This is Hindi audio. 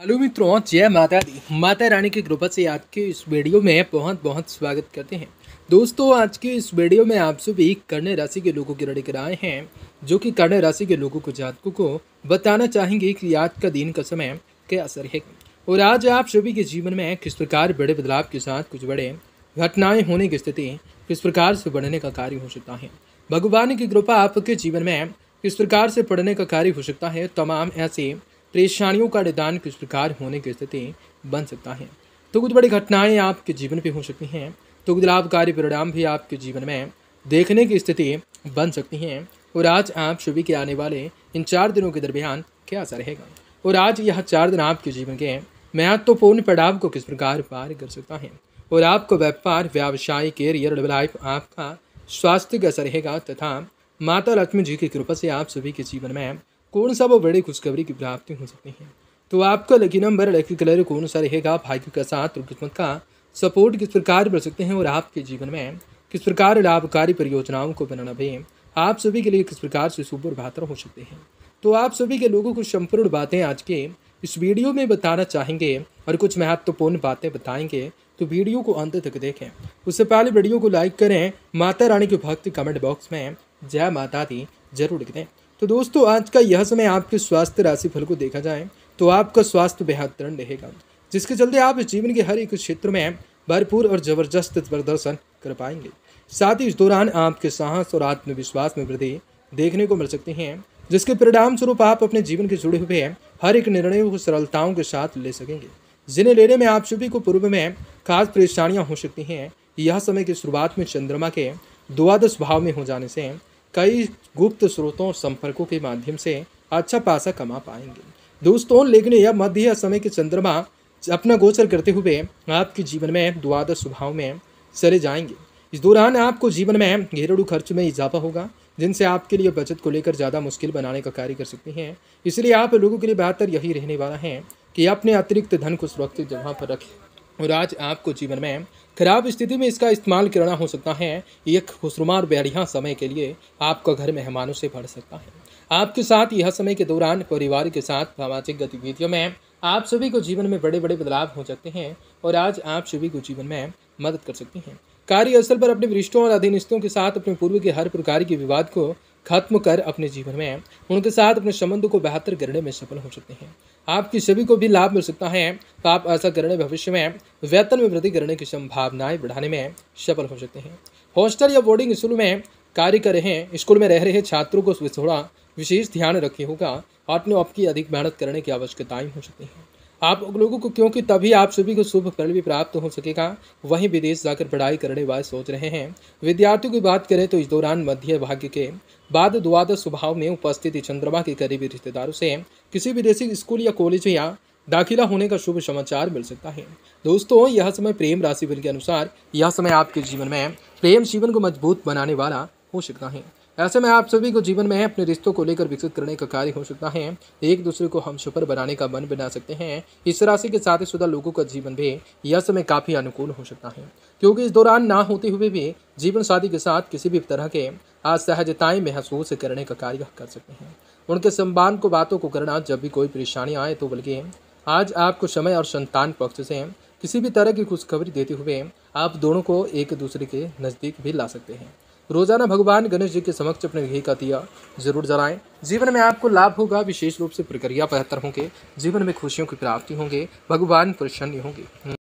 हेलो मित्रों जय माता दी माता रानी की कृपा से आज के इस वीडियो में बहुत बहुत स्वागत करते हैं दोस्तों आज के इस वीडियो में आप सभी कर्ण राशि के लोगों की लड़कर आए हैं जो कि कर्ण राशि के लोगों को जातकों को बताना चाहेंगे कि आज का दिन का समय क्या असर है और आज आप सभी के जीवन में किस प्रकार बड़े बदलाव के साथ कुछ बड़े घटनाएँ होने की स्थिति किस प्रकार से बढ़ने का कार्य हो सकता है भगवान की कृपा आपके जीवन में किस प्रकार से पढ़ने का कार्य हो सकता है तमाम ऐसे परेशानियों का निदान किस प्रकार होने की स्थिति बन सकता है तो कुछ बड़ी घटनाएं आपके जीवन पे हो सकती हैं तो कुछ लाभकारी परिणाम भी आपके जीवन में देखने की स्थिति बन सकती हैं और आज आप शुभ के आने वाले इन चार दिनों के दरमियान क्या असर रहेगा और आज यह चार दिन आपके जीवन के महत्वपूर्ण तो पड़ाव को किस प्रकार पार कर सकता है और आपको व्यापार व्यवसाय करियर लाइफ आपका स्वास्थ्य का असर रहेगा तथा माता लक्ष्मी जी की कृपा से आप सभी के जीवन में कौन सा वो बड़ी खुशखबरी की प्राप्ति हो सकती है तो आपका लकी नंबर लकी कलर कौन सा रहेगा भाग्य का साथ और किस्मत का सपोर्ट किस प्रकार बढ़ सकते हैं और आपके जीवन में किस प्रकार लाभकारी परियोजनाओं को बनाना भी आप सभी के लिए किस प्रकार से सुपुर बेहतर हो सकते हैं तो आप सभी के लोगों को संपूर्ण बातें आज के इस वीडियो में बताना चाहेंगे और कुछ महत्वपूर्ण बातें बताएंगे तो वीडियो को अंत तक देखें उससे पहले वीडियो को लाइक करें माता रानी के भक्त कमेंट बॉक्स में जय माता दी जरूर लिख दें तो दोस्तों आज का यह समय आपके स्वास्थ्य राशिफल को देखा जाए तो आपका स्वास्थ्य बेहतरीन रहेगा जिसके चलते आप जीवन के हर एक क्षेत्र में भरपूर और ज़बरदस्त प्रदर्शन कर पाएंगे साथ ही इस दौरान आपके साहस और आत्मविश्वास में वृद्धि देखने को मिल सकती है जिसके परिणाम स्वरूप आप अपने जीवन के जुड़े हुए हर एक निर्णय को सरलताओं के साथ ले सकेंगे जिन्हें लेने में आप सभी को पूर्व में खास परेशानियां हो सकती हैं यह समय की शुरुआत में चंद्रमा के द्वादश भाव में हो जाने से कई गुप्त स्रोतों और संपर्कों के माध्यम से अच्छा पैसा कमा पाएंगे दोस्तों लेकिन यह मध्य समय के चंद्रमा अपना गोचर करते हुए आपके जीवन में द्वादश स्वभाव में चले जाएंगे इस दौरान आपको जीवन में घरेलू खर्च में इजाफा होगा जिनसे आपके लिए बचत को लेकर ज़्यादा मुश्किल बनाने का कार्य कर सकते हैं इसलिए आप लोगों के लिए बेहतर यही रहने वाला है कि अपने अतिरिक्त धन को सुरक्षित जगह पर रखें और आज आपको जीवन में खराब स्थिति में इसका इस्तेमाल करना हो सकता है यह खुशरुमार बढ़िया समय के लिए आपका घर मेहमानों से भर सकता है आपके साथ यह समय के दौरान परिवार के साथ सामाजिक गतिविधियों में आप सभी को जीवन में बड़े बड़े बदलाव हो सकते हैं और आज आप सभी को जीवन में मदद कर सकते हैं कार्यस्थल पर अपने वरिष्ठों और अधीनस्थों के साथ अपने पूर्व के हर प्रकार के विवाद को खत्म कर अपने जीवन में उनके साथ अपने संबंध को बेहतर करने में सफल हो सकते हैं आपकी छवि को भी लाभ मिल सकता है तो आप ऐसा करने भविष्य में वेतन में वृद्धि करने की संभावनाएं बढ़ाने में सफल हो सकते हैं हॉस्टल या बोर्डिंग स्कूल में कार्य कर रहे हैं स्कूल में रह रहे छात्रों को थोड़ा विशेष ध्यान रखे होगा और अपने आपकी अधिक मेहनत करने की आवश्यकताएं हो सकती हैं आप लोगों को क्योंकि तभी आप सभी को शुभ फल भी प्राप्त हो सकेगा वहीं विदेश जाकर पढ़ाई करने वाले सोच रहे हैं विद्यार्थियों की बात करें तो इस दौरान मध्य भाग्य के बाद द्वादश स्वभाव में उपस्थित चंद्रमा के करीबी रिश्तेदारों से किसी विदेशी स्कूल या कॉलेज या दाखिला होने का शुभ समाचार मिल सकता है दोस्तों यह समय प्रेम राशि के अनुसार यह समय आपके जीवन में प्रेम जीवन को मजबूत बनाने वाला हो सकता है ऐसे में आप सभी को जीवन में अपने रिश्तों को लेकर विकसित करने का कार्य हो सकता है एक दूसरे को हम सुपर बनाने का मन बना सकते हैं इस राशि के साथ ही शुदा लोगों का जीवन भी यह समय काफ़ी अनुकूल हो सकता है क्योंकि इस दौरान ना होते हुए भी जीवन साथी के साथ किसी भी तरह के असहजताएं महसूस करने का कार्य कर सकते हैं उनके सम्मान को बातों को करना जब भी कोई परेशानी आए तो बल्कि आज आपको समय और संतान पक्ष से किसी भी तरह की खुशखबरी देते हुए आप दोनों को एक दूसरे के नज़दीक भी ला सकते हैं रोजाना भगवान गणेश जी के समक्ष अपने घी का दिया जरूर जलाएं जीवन में आपको लाभ होगा विशेष रूप से प्रक्रिया बेहतर होंगे जीवन में खुशियों की प्राप्ति होंगे भगवान प्रसन्न होंगे